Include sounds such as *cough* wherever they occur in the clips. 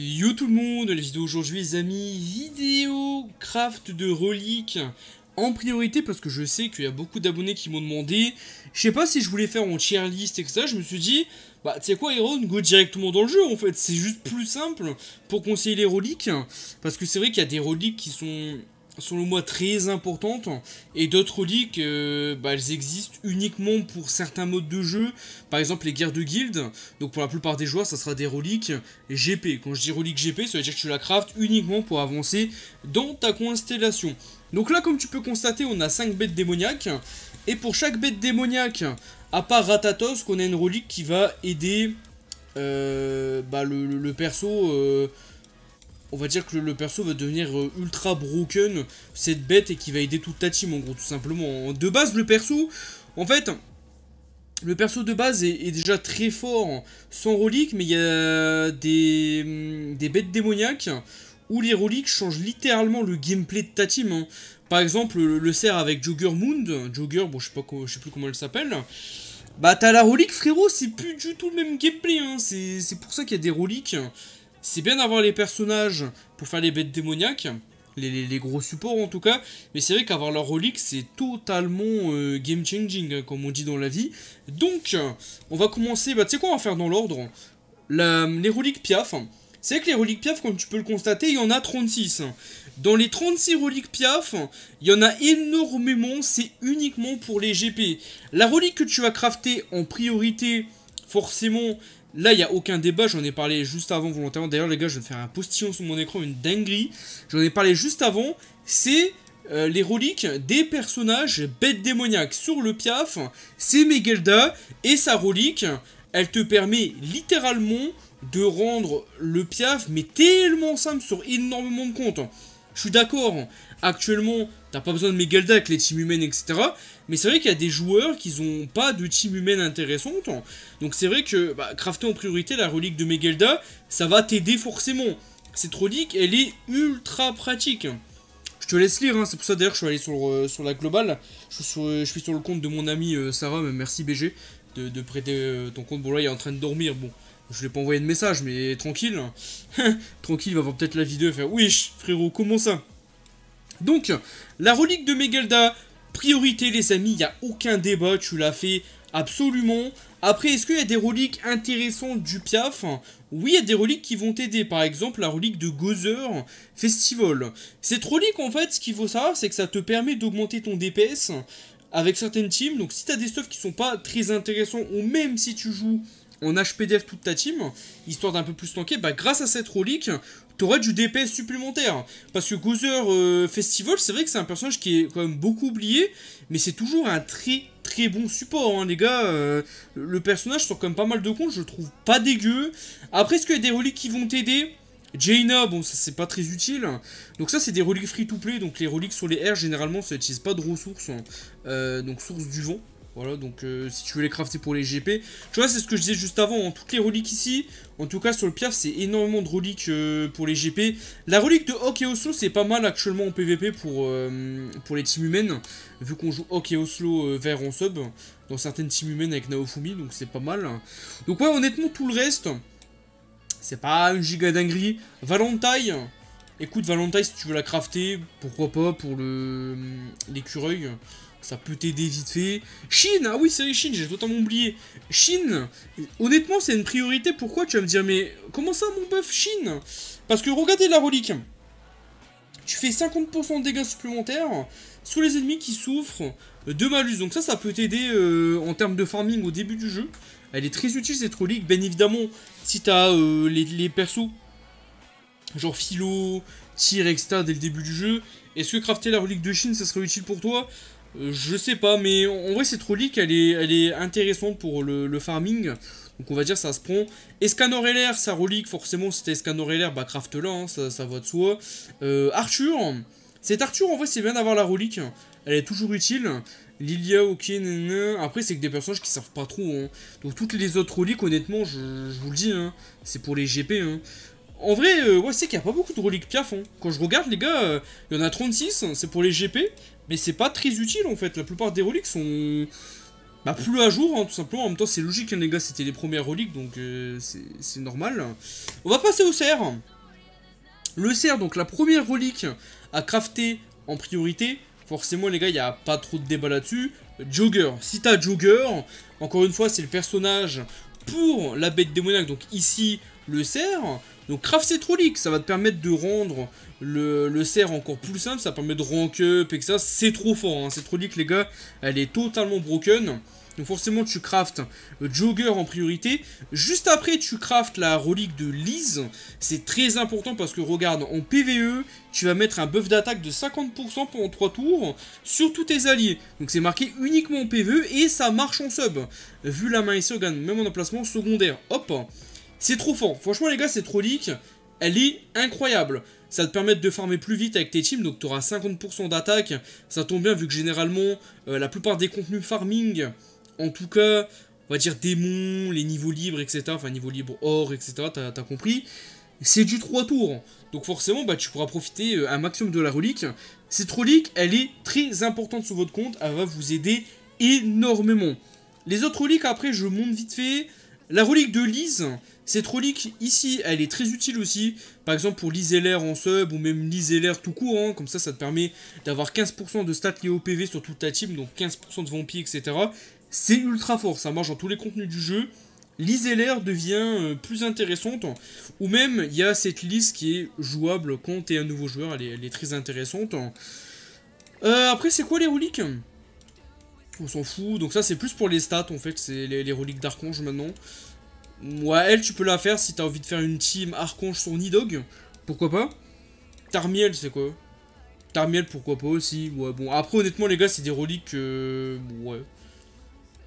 Yo tout le monde, les vidéo aujourd'hui les amis, vidéo craft de reliques en priorité parce que je sais qu'il y a beaucoup d'abonnés qui m'ont demandé. Je sais pas si je voulais faire en tier list et que ça, je me suis dit, bah tu sais quoi Iron, go directement dans le jeu en fait, c'est juste plus simple pour conseiller les reliques. Parce que c'est vrai qu'il y a des reliques qui sont sont le moi très importantes et d'autres reliques, euh, bah, elles existent uniquement pour certains modes de jeu par exemple les guerres de guildes donc pour la plupart des joueurs ça sera des reliques GP quand je dis relique GP ça veut dire que tu la craftes uniquement pour avancer dans ta constellation donc là comme tu peux constater on a 5 bêtes démoniaques et pour chaque bête démoniaque à part Ratatos qu'on a une relique qui va aider euh, bah, le, perso euh, on va dire que le, perso va devenir euh, ultra broken, cette bête, et qui va aider toute ta team, en gros, tout simplement. De base, le perso, en fait, le perso de base est, déjà très fort sans relique, mais il y a des, mm, des, bêtes démoniaques où les reliques changent littéralement le gameplay de ta team. Hein. Par exemple, le, cerf avec Jogger Moon, Jogger, bon, je sais, pas, je sais plus comment elle s'appelle. Bah, t'as la relique, frérot, c'est plus du tout le même gameplay. Hein. C'est pour ça qu'il y a des reliques c'est bien d'avoir les personnages pour faire les bêtes démoniaques, les, gros supports en tout cas, mais c'est vrai qu'avoir leur relique c'est totalement euh, game changing hein, comme on dit dans la vie. Donc on va commencer, bah tu sais quoi on va faire dans l'ordre Les reliques Piaf, c'est vrai que les reliques Piaf comme tu peux le constater il y en a 36. Dans les 36 reliques Piaf, il y en a énormément, c'est uniquement pour les GP. La relique que tu vas crafter en priorité forcément Là, il n'y a aucun débat, j'en ai parlé juste avant volontairement. D'ailleurs, les gars, je vais faire un postillon sur mon écran, une dinguerie. J'en ai parlé juste avant. C'est euh, les reliques des personnages bêtes démoniaques sur le piaf. C'est Megelda et sa relique. Elle te permet littéralement de rendre le piaf, mais tellement simple sur énormément de comptes. Je suis d'accord, Actuellement, t'as pas besoin de megelda, avec les teams humaines, etc. Mais c'est vrai qu'il y a des joueurs qui n'ont pas de team humaine intéressante. Donc c'est vrai que bah, crafter en priorité la relique de Megelda, ça va t'aider forcément. Cette relique, elle est ultra pratique. Je te laisse lire, hein. c'est pour ça d'ailleurs que je suis allé sur, euh, sur la globale. Euh, je suis sur, le compte de mon ami euh, Sarah, merci BG, de, prêter ton compte. Bon là, il est en train de dormir, bon. Je lui ai pas envoyé de message, mais tranquille. *laughs* tranquille, il va voir peut-être la vidéo et faire Wesh, frérot, comment ça donc, la relique de Megalda, priorité les amis, il n'y a aucun débat, tu l'as fait absolument. Après, est-ce qu'il y a des reliques intéressantes du Piaf Oui, il y a des reliques qui vont t'aider. Par exemple, la relique de Gozer Festival. Cette relique, en fait, ce qu'il faut savoir, c'est que ça te permet d'augmenter ton DPS avec certaines teams. Donc, si tu as des stuffs qui sont pas très intéressants, ou même si tu joues en HPDF toute ta team, histoire d'un peu plus tanker, bah grâce à cette relique, t'aurais du DPS supplémentaire. Parce que Gozer euh, Festival, c'est vrai que c'est un personnage qui est quand même beaucoup oublié, mais c'est toujours un très très bon support, hein, les gars. Euh, le personnage sort quand même pas mal de comptes, je le trouve pas dégueu. Après, est-ce qu'il y a des reliques qui vont t'aider Jaina, bon, ça c'est pas très utile. Donc, ça c'est des reliques free to play. Donc, les reliques sur les R généralement ça n'utilise pas de ressources. Hein. Euh, donc, source du vent. Voilà, donc euh, si tu veux les crafter pour les GP. Tu vois, c'est ce que je disais juste avant. En hein, toutes les reliques ici, en tout cas sur le Piaf, c'est énormément de reliques euh, pour les GP. La relique de Hawk et Oslo, c'est pas mal actuellement en PVP pour, euh, pour les teams humaines. Vu qu'on joue Hawk et Oslo vers en sub. Dans certaines teams humaines avec Naofumi, donc c'est pas mal. Donc ouais, honnêtement, tout le reste, c'est pas une giga dinguerie. Valentine, écoute Valentine, si tu veux la crafter, pourquoi pas pour l'écureuil ça peut t'aider vite fait. Chine, ah oui, c'est Chine, j'ai totalement oublié. Chine, honnêtement, c'est une priorité. Pourquoi tu vas me dire, mais comment ça, mon buff, Chine Parce que regardez la relique. Tu fais 50% de dégâts supplémentaires sur les ennemis qui souffrent de malus. Donc ça, ça peut t'aider euh, en termes de farming au début du jeu. Elle est très utile, cette relique. Bien évidemment, si t'as as euh, les, persos genre philo, tir, etc. dès le début du jeu. Est-ce que crafter la relique de Chine, ça serait utile pour toi euh, je sais pas, mais en vrai, cette relique, elle est, elle est intéressante pour le, farming. Donc on va dire ça se prend. Escanor LR, sa relique, forcément, c'était Escanor LR, bah craft-la, hein, ça, va de soi. Euh, Arthur, c'est Arthur, en vrai, c'est bien d'avoir la relique. Elle est toujours utile. Lilia, ok, nanana. après c'est que des personnages qui servent pas trop. Hein. Donc toutes les autres reliques, honnêtement, je, vous le dis, hein, c'est pour les GP. Hein. En vrai, euh, c'est qu'il n'y a pas beaucoup de reliques Piaf. Hein. Quand je regarde, les gars, euh, il y en a 36, c'est pour les GP, mais c'est pas très utile en fait. La plupart des reliques sont bah, plus à jour, hein, tout simplement. En même temps, c'est logique, hein, les gars, c'était les premières reliques, donc euh, c'est normal. On va passer au cerf. Le cerf, donc la première relique à crafter en priorité. Forcément, les gars, il n'y a pas trop de débat là-dessus. Jogger, si t'as Jogger, encore une fois, c'est le personnage pour la bête démoniaque, donc ici le cerf. Donc craft cette relique. ça va te permettre de rendre le, cerf encore plus simple, ça permet de rank up et que ça, c'est trop fort, hein. Cette c'est les gars, elle est totalement broken. Donc forcément tu craftes Jogger en priorité. Juste après tu craft la relique de Lise. C'est très important parce que regarde, en PVE, tu vas mettre un buff d'attaque de 50% pendant 3 tours sur tous tes alliés. Donc c'est marqué uniquement en PVE et ça marche en sub. Vu la main ici, gagne même en emplacement secondaire. Hop c'est trop fort. Franchement, les gars, cette relique, Elle est incroyable. Ça te permet de farmer plus vite avec tes teams, donc tu auras 50% d'attaque. Ça tombe bien vu que généralement, euh, la plupart des contenus farming, en tout cas, on va dire démons, les niveaux libres, etc. Enfin, niveau libre or, etc. T'as compris. C'est du 3 tours. Donc forcément, bah, tu pourras profiter euh, un maximum de la relique. Cette relique, elle est très importante sur votre compte. Elle va vous aider énormément. Les autres reliques, après, je monte vite fait. La relique de Lise, cette relique ici, elle est très utile aussi. Par exemple pour liser l'air en sub ou même Lise l'air tout court. Hein, comme ça, ça te permet d'avoir 15% de stats liés au PV sur toute ta team. Donc 15% de vampires, etc. C'est ultra fort, ça marche dans tous les contenus du jeu. Lise l'air devient euh, plus intéressante. Ou même, il y a cette liste qui est jouable quand t'es un nouveau joueur. Elle est, très intéressante. Euh, après, c'est quoi les reliques on s'en fout. Donc ça, c'est plus pour les stats, en fait. C'est les, reliques d'Archange maintenant. Ouais, elle, tu peux la faire si t'as envie de faire une team Archange sur Nidog. Pourquoi pas Tarmiel, c'est quoi Tarmiel, pourquoi pas aussi Ouais, bon. Après, honnêtement, les gars, c'est des reliques... Euh, ouais.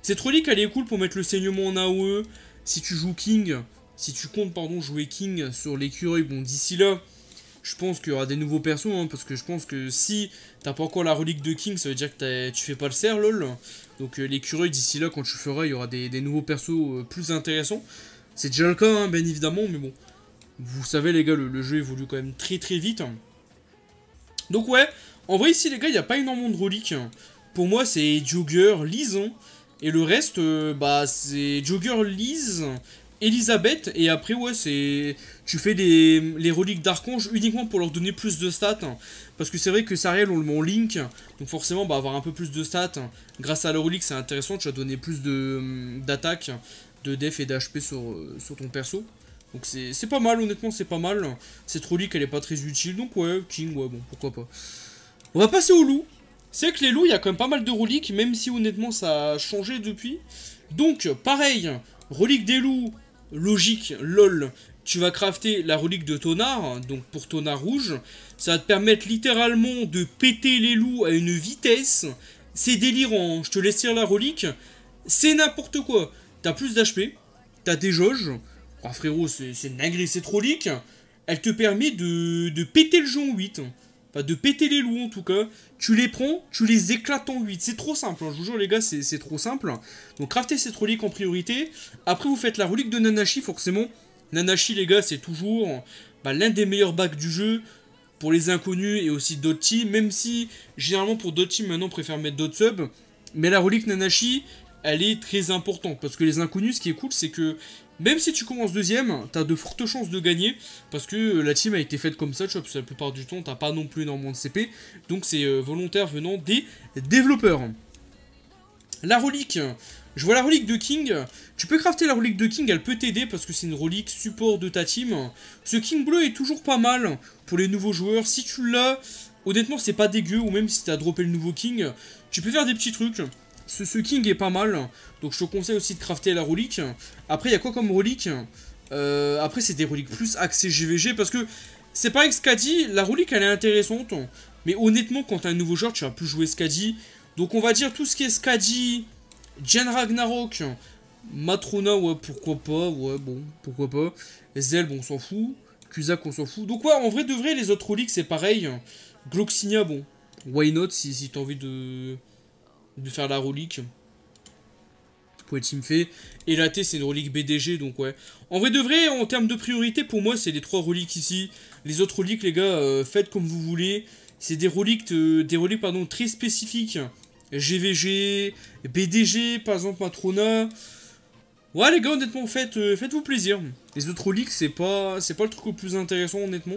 Cette relique, elle est cool pour mettre le saignement en AOE. Si tu joues King... Si tu comptes, pardon, jouer King sur l'écureuil, bon, d'ici là je pense qu'il y aura des nouveaux persos, hein, parce que je pense que si t'as pas encore la relique de King, ça veut dire que tu fais pas le cerf, lol. Donc les euh, l'écureuil, d'ici là, quand tu feras, il y aura des, nouveaux persos euh, plus intéressants. C'est déjà le cas, hein, bien évidemment, mais bon. Vous savez, les gars, le, jeu évolue quand même très très vite. Donc ouais, en vrai, ici, les gars, il n'y a pas énormément de reliques. Pour moi, c'est Jogger, Lise, et le reste, euh, bah, c'est Jogger, Lise, Elisabeth, et après, ouais, c'est. Tu fais les, reliques d'archange uniquement pour leur donner plus de stats. Hein. parce que c'est vrai que Sariel, on le met en link. Donc forcément, bah, avoir un peu plus de stats. Hein. grâce à la relique, c'est intéressant. Tu vas donner plus hum, d'attaque, de, def et d'HP sur, euh, ton perso. Donc c'est pas mal, honnêtement, c'est pas mal. Cette relique, elle est pas très utile. Donc ouais, King, ouais, bon, pourquoi pas. On va passer au loup. C'est que les loups, il y a quand même pas mal de reliques, même si honnêtement ça a changé depuis. Donc, pareil, relique des loups, logique, lol, tu vas crafter la relique de Tonard, donc pour Tonard Rouge. Ça va te permettre littéralement de péter les loups à une vitesse. C'est délirant, hein. je te laisse tirer la relique. C'est n'importe quoi. T'as plus d'HP, t'as des jauges. Oh, frérot, c'est une c'est trop relique. Elle te permet de, de péter le jeu en 8. Enfin, de péter les loups en tout cas. Tu les prends, tu les éclates en 8. C'est trop simple, hein. je vous jure les gars, c'est trop simple. Donc crafter cette relique en priorité. Après vous faites la relique de Nanashi forcément. Nanashi les gars, c'est toujours bah, l'un des meilleurs bacs du jeu. Pour les inconnus et aussi d'autres Même si généralement pour d'autres teams maintenant on préfère mettre d'autres subs. Mais la relique Nanashi, elle est très importante. Parce que les inconnus, ce qui est cool, c'est que même si tu commences deuxième, t'as de fortes chances de gagner, parce que euh, la team a été faite comme ça, tu vois, la plupart du temps, t'as pas non plus énormément de CP, donc c'est euh, volontaire venant des développeurs. La relique, je vois la relique de King. Tu peux crafter la relique de King, elle peut t'aider parce que c'est une relique support de ta team. Ce King bleu est toujours pas mal pour les nouveaux joueurs. Si tu l'as, honnêtement, c'est pas dégueu. Ou même si t'as droppé le nouveau King, tu peux faire des petits trucs. Ce, King est pas mal. Donc je te conseille aussi de crafter la relique. Après, il y a quoi comme relique euh, Après, c'est des reliques plus axées GVG. Parce que c'est pareil que Skadi. La relique, elle est intéressante. Mais honnêtement, quand t'as un nouveau joueur, tu vas plus jouer Skadi. Donc on va dire tout ce qui est Skadi, Jen Ragnarok, Matrona, ouais, pourquoi pas. Ouais, bon, pourquoi pas. Zel, bon, on s'en fout. Kuzak, on s'en fout. Donc ouais, en vrai de vrai, les autres reliques, c'est pareil. Gloxinia, bon, why not si, si t'as envie de de faire la relique pour être fait. Et la T, c'est une relique BDG, donc ouais. En vrai de vrai, en termes de priorité, pour moi, c'est les trois reliques ici. Les autres reliques, les gars, euh, faites comme vous voulez. C'est des reliques, euh, des reliques pardon, très spécifiques. GVG, BDG, par exemple, Matrona. Ouais les gars honnêtement faites, euh, faites vous plaisir. Les autres reliques c'est pas c'est pas le truc le plus intéressant honnêtement.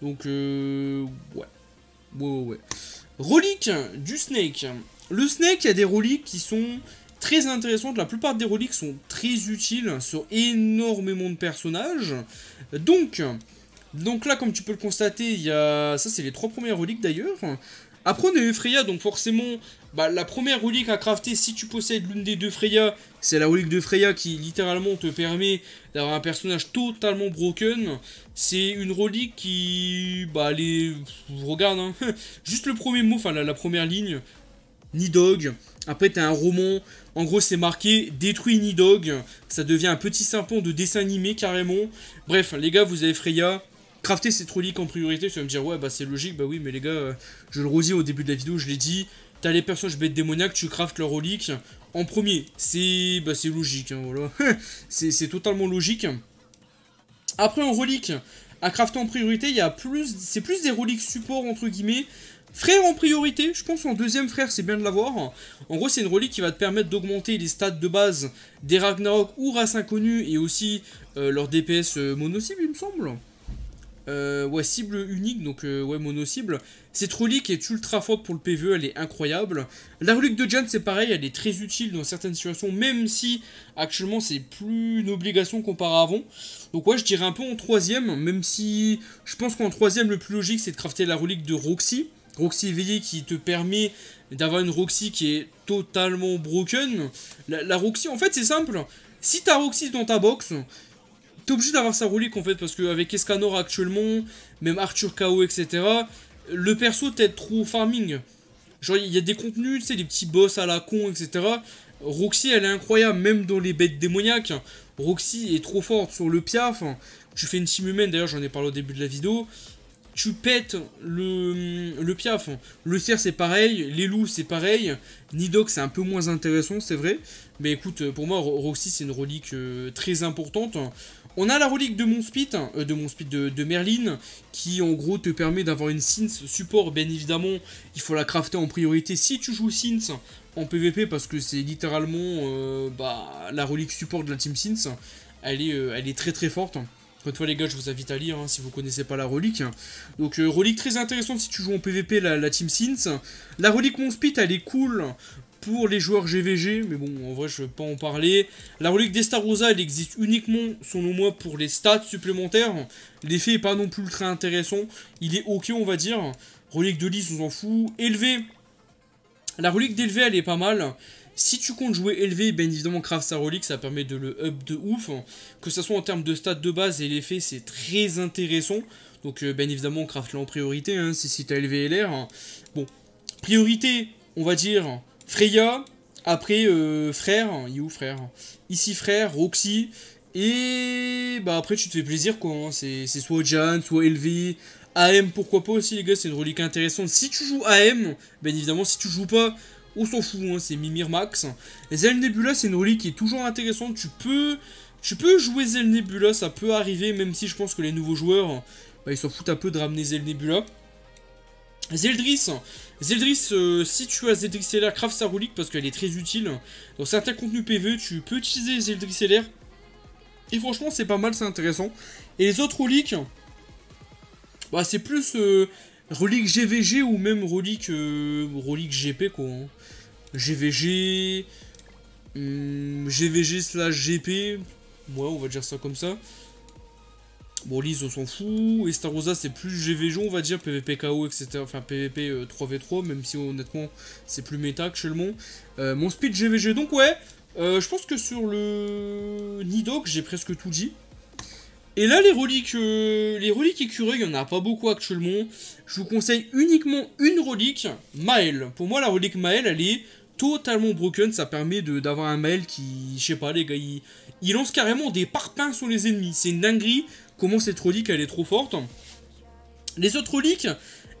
Donc ouais. Ouais ouais ouais. Relique du Snake. Le Snake, il y a des reliques qui sont très intéressantes. La plupart des reliques sont très utiles sur énormément de personnages. Donc, donc là, comme tu peux le constater, il y a... Ça, c'est les trois premières reliques d'ailleurs. Après, on a eu Freya, donc forcément, bah, la première relique à crafter, si tu possèdes l'une des deux Freya, c'est la relique de Freya qui littéralement te permet d'avoir un personnage totalement broken. C'est une relique qui... Bah, les... Regarde, hein. *laughs* juste le premier mot, enfin la première ligne, Nidog. Après, t'as un roman. En gros, c'est marqué Détruit Nidog. Ça devient un petit sympon de dessin animé carrément. Bref, les gars, vous avez Freya. Crafter cette relique en priorité. Tu vas me dire, ouais, bah c'est logique. Bah oui, mais les gars, euh, je le redis au début de la vidéo, je l'ai dit. T'as les personnages bêtes démoniaques, tu craftes leur relique en premier. C'est bah, c'est logique, hein, voilà. *laughs* c'est totalement logique. Après, en relique, à crafter en priorité, il y a plus, c'est plus des reliques support entre guillemets. Frère en priorité, je pense en deuxième frère c'est bien de l'avoir. En gros c'est une relique qui va te permettre d'augmenter les stats de base des Ragnarok ou races inconnues et aussi euh, leur DPS euh, mono-cible il me semble. Euh, ouais, cible unique, donc ouais, mono-cible. Cette relique est ultra forte pour le PvE, elle est incroyable. La relique de Jan, c'est pareil, elle est très utile dans certaines situations, même si actuellement c'est plus une obligation qu'auparavant, Donc ouais, je dirais un peu en troisième, même si je pense qu'en troisième, le plus logique, c'est de crafter la relique de Roxy. Roxy éveillée qui te permet d'avoir une Roxy qui est totalement broken. La, Roxy, en fait, c'est simple. Si ta Roxy dans ta box, t'es obligé d'avoir sa relique en fait, parce qu'avec Escanor actuellement, même Arthur KO, etc., le perso t'aide trop farming. Genre, il y a des contenus, tu sais, des petits boss à la con, etc. Roxy, elle est incroyable, même dans les bêtes démoniaques. Roxy est trop forte sur le piaf. Tu fais une team humaine, d'ailleurs, j'en ai parlé au début de la vidéo tu pètes le, le piaf. Le cerf c'est pareil, les loups c'est pareil, Nidok c'est un peu moins intéressant, c'est vrai. Mais écoute, euh, pour moi Roxy c'est une relique euh, très importante. On a la relique de mon speed, hein, euh, de mon de, de Merlin, qui en gros te permet d'avoir une Synth support, bien évidemment, il faut la crafter en priorité si tu joues Synth en PvP, parce que c'est littéralement bah, la relique support de la Team Synth, elle est, elle est très très forte. Une les gars, je vous invite à lire hein, si vous connaissez pas la relique. Donc euh, relique très intéressante si tu joues en PVP la, Team Synth. La relique speed elle est cool pour les joueurs GVG, mais bon, en vrai, je ne vais pas en parler. La relique d'Estarosa, elle existe uniquement, selon moi, pour les stats supplémentaires. L'effet est pas non plus très intéressant. Il est ok, on va dire. Relique de lys, on s'en fout. Élevé. La relique d'élevé, elle est pas mal. Si tu comptes jouer élevé, ben évidemment, craft sa relique, ça permet de le up de ouf. Que ce soit en termes de stats de base et l'effet, c'est très intéressant. Donc, euh, ben évidemment, craft-le en priorité, hein, si, si t'as élevé LR. Bon, priorité, on va dire Freya. Après, euh, frère. You, frère Ici, frère, Roxy. Et bah après tu te fais plaisir quoi, hein. c'est soit Jan, soit LV, AM pourquoi pas aussi les gars, c'est une relique intéressante. Si tu joues AM, ben évidemment si tu joues pas, on s'en fout, hein, c'est Mimir Max. Zel Nebula, c'est une relique qui est toujours intéressante. Tu peux, tu peux jouer Zel Nebula, ça peut arriver, même si je pense que les nouveaux joueurs, bah, ils s'en foutent un peu de ramener Zel Nebula. Zeldris, Zeldris, euh, si tu as Zeldris LR, craft sa relique parce qu'elle est très utile. Dans certains contenus PV, tu peux utiliser Zeldris LR. Et franchement, c'est pas mal, c'est intéressant. Et les autres reliques, bah, c'est plus euh, relique GVG ou même relique, euh, GP quoi. GVG, hein. GVG hmm, slash GP, ouais on va dire ça comme ça. Bon, Liz on s'en fout. Estarosa c'est plus GVG, on va dire, PVP KO, etc. Enfin, PVP 3v3, euh, même si honnêtement, c'est plus méta actuellement. Euh, mon speed GVG, donc ouais, je pense que sur le Nidoc, j'ai presque tout dit. Et là, les reliques, euh, les reliques écureuils, il n'y en a pas beaucoup actuellement. Je vous conseille uniquement une relique, Maël. Pour moi, la relique Maël, elle est totalement broken. Ça permet d'avoir un Maël qui, je sais pas, les gars, il, lance carrément des parpaings sur les ennemis. C'est une dinguerie comment cette relique, elle est trop forte. Les autres reliques,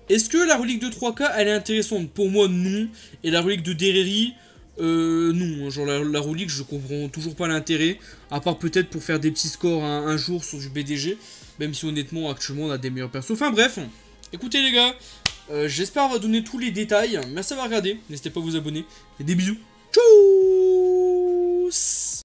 est-ce que la relique de 3K, elle est intéressante Pour moi, non. Et la relique de Dereri, euh, non, hein, genre la, roulique relique, je comprends toujours pas l'intérêt, à part peut-être pour faire des petits scores un, jour sur du BDG, même si honnêtement, actuellement, on a des meilleurs persos. Enfin bref, écoutez les gars, euh, j'espère avoir donné tous les détails. Merci d'avoir regardé, n'hésitez pas à vous abonner, et des bisous. Tchou